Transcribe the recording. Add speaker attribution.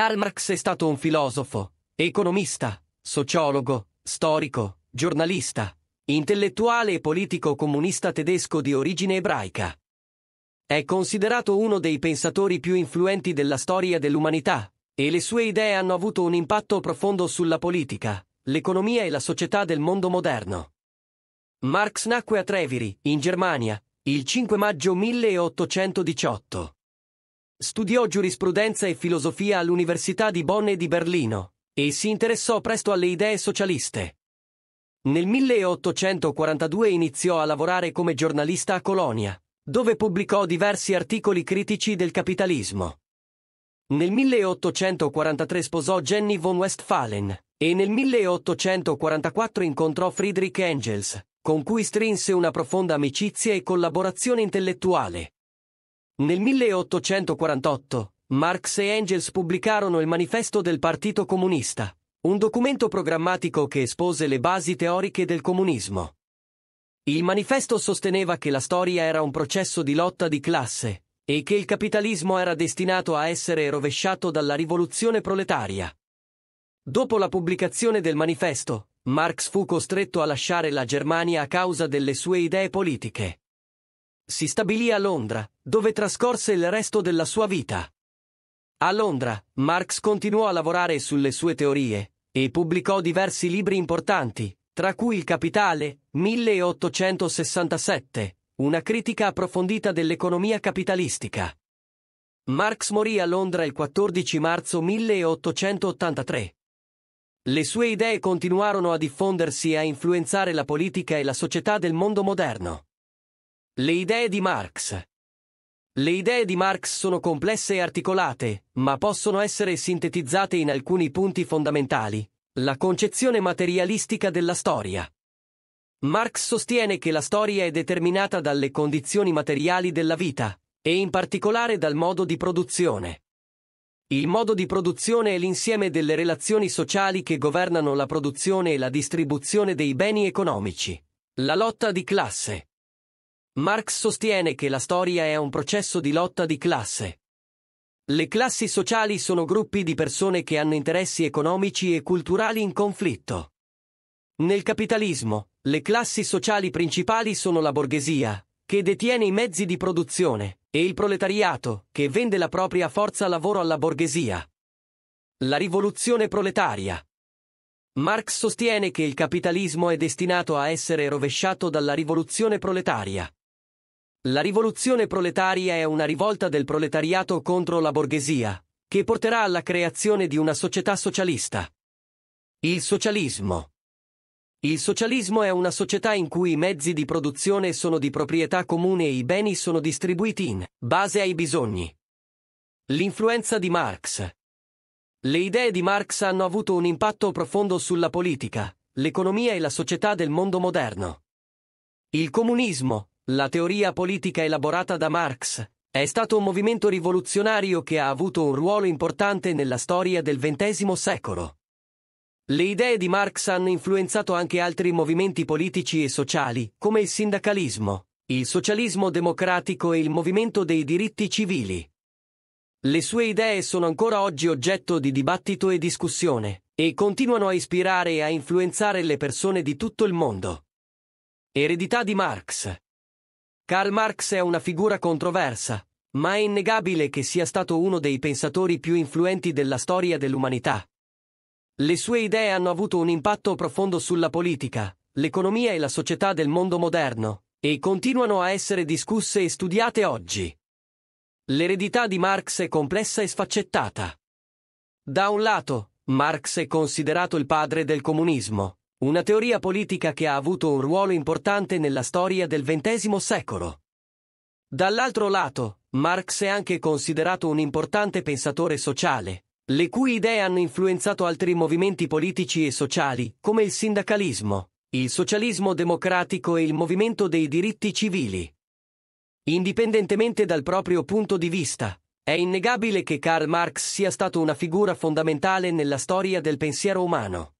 Speaker 1: Karl Marx è stato un filosofo, economista, sociologo, storico, giornalista, intellettuale e politico comunista tedesco di origine ebraica. È considerato uno dei pensatori più influenti della storia dell'umanità, e le sue idee hanno avuto un impatto profondo sulla politica, l'economia e la società del mondo moderno. Marx nacque a Treviri, in Germania, il 5 maggio 1818. Studiò giurisprudenza e filosofia all'Università di Bonn e di Berlino e si interessò presto alle idee socialiste. Nel 1842 iniziò a lavorare come giornalista a Colonia, dove pubblicò diversi articoli critici del capitalismo. Nel 1843 sposò Jenny von Westphalen e nel 1844 incontrò Friedrich Engels, con cui strinse una profonda amicizia e collaborazione intellettuale. Nel 1848 Marx e Engels pubblicarono il Manifesto del Partito Comunista, un documento programmatico che espose le basi teoriche del comunismo. Il manifesto sosteneva che la storia era un processo di lotta di classe e che il capitalismo era destinato a essere rovesciato dalla rivoluzione proletaria. Dopo la pubblicazione del manifesto, Marx fu costretto a lasciare la Germania a causa delle sue idee politiche si stabilì a Londra, dove trascorse il resto della sua vita. A Londra, Marx continuò a lavorare sulle sue teorie e pubblicò diversi libri importanti, tra cui Il Capitale, 1867, una critica approfondita dell'economia capitalistica. Marx morì a Londra il 14 marzo 1883. Le sue idee continuarono a diffondersi e a influenzare la politica e la società del mondo moderno. Le idee di Marx. Le idee di Marx sono complesse e articolate, ma possono essere sintetizzate in alcuni punti fondamentali. La concezione materialistica della storia. Marx sostiene che la storia è determinata dalle condizioni materiali della vita, e in particolare dal modo di produzione. Il modo di produzione è l'insieme delle relazioni sociali che governano la produzione e la distribuzione dei beni economici. La lotta di classe. Marx sostiene che la storia è un processo di lotta di classe. Le classi sociali sono gruppi di persone che hanno interessi economici e culturali in conflitto. Nel capitalismo, le classi sociali principali sono la borghesia, che detiene i mezzi di produzione, e il proletariato, che vende la propria forza lavoro alla borghesia. La rivoluzione proletaria. Marx sostiene che il capitalismo è destinato a essere rovesciato dalla rivoluzione proletaria. La rivoluzione proletaria è una rivolta del proletariato contro la borghesia, che porterà alla creazione di una società socialista. Il socialismo. Il socialismo è una società in cui i mezzi di produzione sono di proprietà comune e i beni sono distribuiti in base ai bisogni. L'influenza di Marx. Le idee di Marx hanno avuto un impatto profondo sulla politica, l'economia e la società del mondo moderno. Il comunismo, la teoria politica elaborata da Marx è stato un movimento rivoluzionario che ha avuto un ruolo importante nella storia del XX secolo. Le idee di Marx hanno influenzato anche altri movimenti politici e sociali, come il sindacalismo, il socialismo democratico e il movimento dei diritti civili. Le sue idee sono ancora oggi oggetto di dibattito e discussione, e continuano a ispirare e a influenzare le persone di tutto il mondo. Eredità di Marx Karl Marx è una figura controversa, ma è innegabile che sia stato uno dei pensatori più influenti della storia dell'umanità. Le sue idee hanno avuto un impatto profondo sulla politica, l'economia e la società del mondo moderno, e continuano a essere discusse e studiate oggi. L'eredità di Marx è complessa e sfaccettata. Da un lato, Marx è considerato il padre del comunismo, una teoria politica che ha avuto un ruolo importante nella storia del XX secolo. Dall'altro lato, Marx è anche considerato un importante pensatore sociale, le cui idee hanno influenzato altri movimenti politici e sociali, come il sindacalismo, il socialismo democratico e il movimento dei diritti civili. Indipendentemente dal proprio punto di vista, è innegabile che Karl Marx sia stato una figura fondamentale nella storia del pensiero umano.